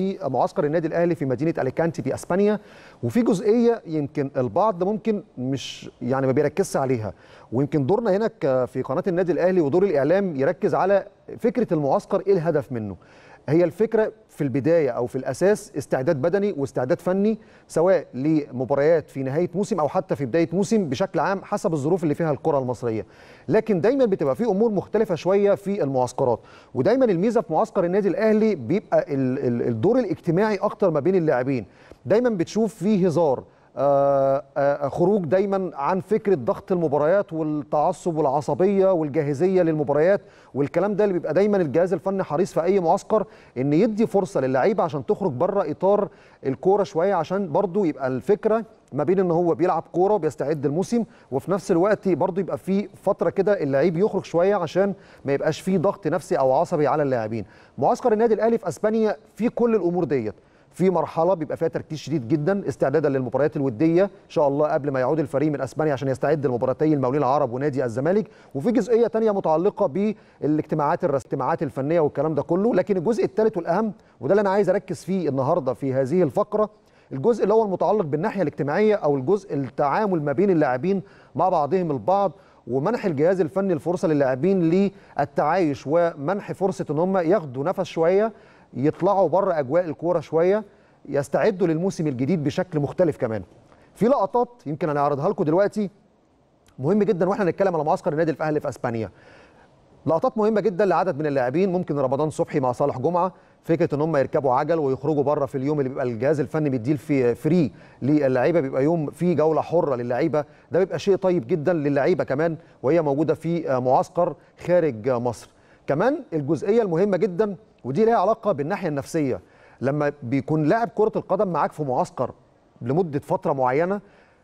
في معسكر النادي الاهلي في مدينه اليكانتي في اسبانيا وفي جزئيه يمكن البعض ممكن مش يعني ما بيركزش عليها ويمكن دورنا هنا في قناه النادي الاهلي ودور الاعلام يركز على فكره المعسكر ايه الهدف منه هي الفكره في البدايه او في الاساس استعداد بدني واستعداد فني سواء لمباريات في نهايه موسم او حتى في بدايه موسم بشكل عام حسب الظروف اللي فيها الكره المصريه لكن دايما بتبقى في امور مختلفه شويه في المعسكرات ودايما الميزه في معسكر النادي الاهلي بيبقى الدور الاجتماعي اكتر ما بين اللاعبين دايما بتشوف فيه هزار آه، آه، خروج دايما عن فكره ضغط المباريات والتعصب والعصبيه والجاهزيه للمباريات والكلام ده اللي بيبقى دايما الجهاز الفني حريص في اي معسكر ان يدي فرصه للعيبه عشان تخرج بره اطار الكوره شويه عشان برضو يبقى الفكره ما بين ان هو بيلعب كوره وبيستعد الموسم وفي نفس الوقت برضو يبقى في فتره كده اللعيب يخرج شويه عشان ما يبقاش فيه ضغط نفسي او عصبي على اللاعبين معسكر النادي الاهلي في اسبانيا في كل الامور ديت في مرحله بيبقى فيها تركيز شديد جدا استعدادا للمباريات الوديه ان شاء الله قبل ما يعود الفريق من اسبانيا عشان يستعد لمباراتي المولين العرب ونادي الزمالك وفي جزئيه ثانيه متعلقه بالاجتماعات الاجتماعات الفنيه والكلام ده كله لكن الجزء الثالث والاهم وده اللي انا عايز اركز فيه النهارده في هذه الفقره الجزء اللي هو المتعلق بالناحيه الاجتماعيه او الجزء التعامل ما بين اللاعبين مع بعضهم البعض ومنح الجهاز الفني الفرصه للاعبين للتعايش ومنح فرصه ان هم ياخدوا نفس شويه يطلعوا بره اجواء الكوره شويه يستعدوا للموسم الجديد بشكل مختلف كمان في لقطات يمكن انا اعرضها لكم دلوقتي مهم جدا واحنا هنتكلم على معسكر النادي الاهلي في اسبانيا لقطات مهمه جدا لعدد من اللاعبين ممكن رمضان صبحي مع صالح جمعه فكره ان هم يركبوا عجل ويخرجوا بره في اليوم اللي بيبقى الجهاز الفني بيديه في فري للعيبه بيبقى يوم فيه جوله حره للعيبه ده بيبقى شيء طيب جدا للعيبه كمان وهي موجوده في معسكر خارج مصر كمان الجزئيه المهمه جدا ودي ليها علاقه بالناحيه النفسيه لما بيكون لاعب كره القدم معاك في معسكر لمده فتره معينه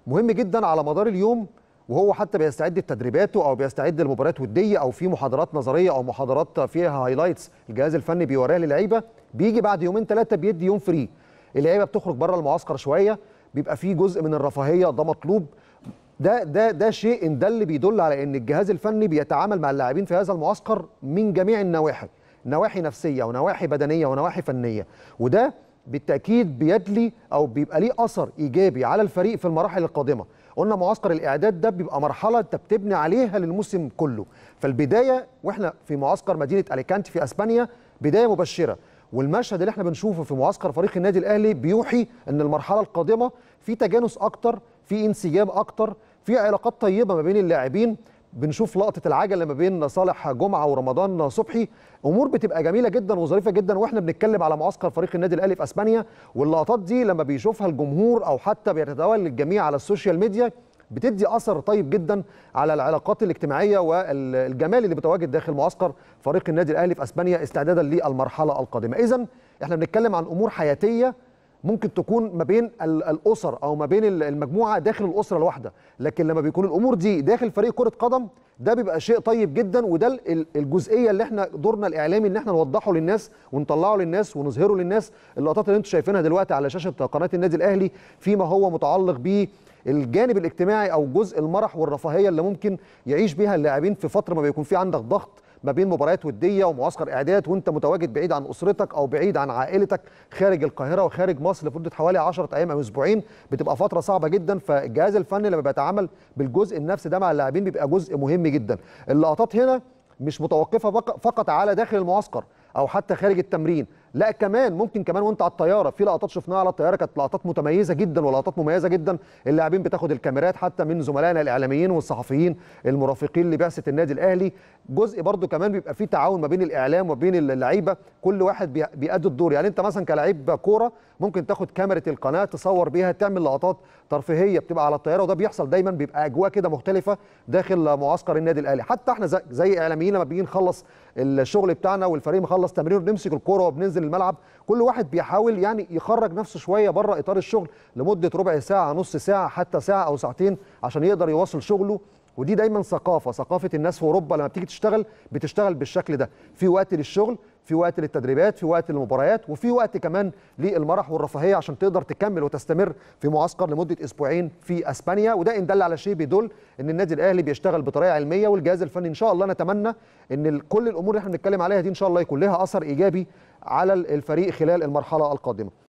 مهم جدا على مدار اليوم وهو حتى بيستعد لتدريباته او بيستعد لمباريات وديه او في محاضرات نظريه او محاضرات فيها هايلايتس الجهاز الفني بيوريها للعيبه بيجي بعد يومين ثلاثه بيدي يوم فري اللعيبه بتخرج بره المعسكر شويه بيبقى فيه جزء من الرفاهيه ده مطلوب ده ده ده شيء ان ده اللي بيدل على ان الجهاز الفني بيتعامل مع اللاعبين في هذا المعسكر من جميع النواحي نواحي نفسيه ونواحي بدنيه ونواحي فنيه وده بالتاكيد بيدلي او بيبقى ليه اثر ايجابي على الفريق في المراحل القادمه قلنا معسكر الاعداد ده بيبقى مرحله انت بتبني عليها للموسم كله فالبدايه واحنا في معسكر مدينه اليكانت في اسبانيا بدايه مبشره والمشهد اللي احنا بنشوفه في معسكر فريق النادي الاهلي بيوحي ان المرحله القادمه في تجانس اكتر في انسجام اكتر في علاقات طيبه ما بين اللاعبين بنشوف لقطه العجل لما بين صالح جمعه ورمضان صبحي امور بتبقى جميله جدا وظريفه جدا واحنا بنتكلم على معسكر فريق النادي الاهلي في اسبانيا واللقطات دي لما بيشوفها الجمهور او حتى بيتداول الجميع على السوشيال ميديا بتدي اثر طيب جدا على العلاقات الاجتماعيه والجمال اللي بتواجد داخل معسكر فريق النادي الاهلي في اسبانيا استعدادا للمرحله القادمه اذا احنا بنتكلم عن امور حياتيه ممكن تكون ما بين الاسر او ما بين المجموعه داخل الاسره الواحده لكن لما بيكون الامور دي داخل فريق كره قدم ده بيبقى شيء طيب جدا وده الجزئيه اللي احنا دورنا الاعلامي ان احنا نوضحه للناس ونطلعه للناس ونظهره للناس اللقطات اللي انتم شايفينها دلوقتي على شاشه قناه النادي الاهلي فيما هو متعلق بيه الجانب الاجتماعي او جزء المرح والرفاهيه اللي ممكن يعيش بها اللاعبين في فتره ما بيكون في عندك ضغط ما بين مباريات وديه ومعسكر اعداد وانت متواجد بعيد عن اسرتك او بعيد عن عائلتك خارج القاهره وخارج مصر لمده حوالي 10 ايام او اسبوعين بتبقى فتره صعبه جدا فالجهاز الفني لما بيتعامل بالجزء النفسي ده مع اللاعبين بيبقى جزء مهم جدا اللقطات هنا مش متوقفه فقط على داخل المعسكر او حتى خارج التمرين لا كمان ممكن كمان وانت على الطياره في لقطات شفناها على الطياره كانت لقطات متميزه جدا ولقطات مميزه جدا اللاعبين بتاخد الكاميرات حتى من زملائنا الاعلاميين والصحفيين المرافقين لبعثه النادي الاهلي جزء برده كمان بيبقى فيه تعاون ما بين الاعلام وبين اللعيبه كل واحد بيأدي الدور يعني انت مثلا كلاعب كوره ممكن تاخد كاميرا القناه تصور بيها تعمل لقطات ترفيهيه بتبقى على الطياره وده بيحصل دايما بيبقى اجواء كده مختلفه داخل معسكر النادي الاهلي حتى احنا زي اعلاميين لما بنخلص نخلص الشغل بتاعنا والفريق مخلص تمرينه بنمسك الكوره وبننزل بينزل الملعب كل واحد بيحاول يعني يخرج نفسه شويه بره اطار الشغل لمده ربع ساعه نص ساعه حتى ساعه او ساعتين عشان يقدر يواصل شغله ودي دايما ثقافه ثقافه الناس في اوروبا لما بتيجي تشتغل بتشتغل بالشكل ده في وقت للشغل في وقت للتدريبات في وقت للمباريات وفي وقت كمان للمرح والرفاهيه عشان تقدر تكمل وتستمر في معسكر لمده اسبوعين في اسبانيا وده ان دل على شيء بيدل ان النادي الاهلي بيشتغل بطريقه علميه والجهاز الفني ان شاء الله نتمنى ان كل الامور اللي احنا بنتكلم عليها دي ان شاء الله يكون لها اثر ايجابي على الفريق خلال المرحله القادمه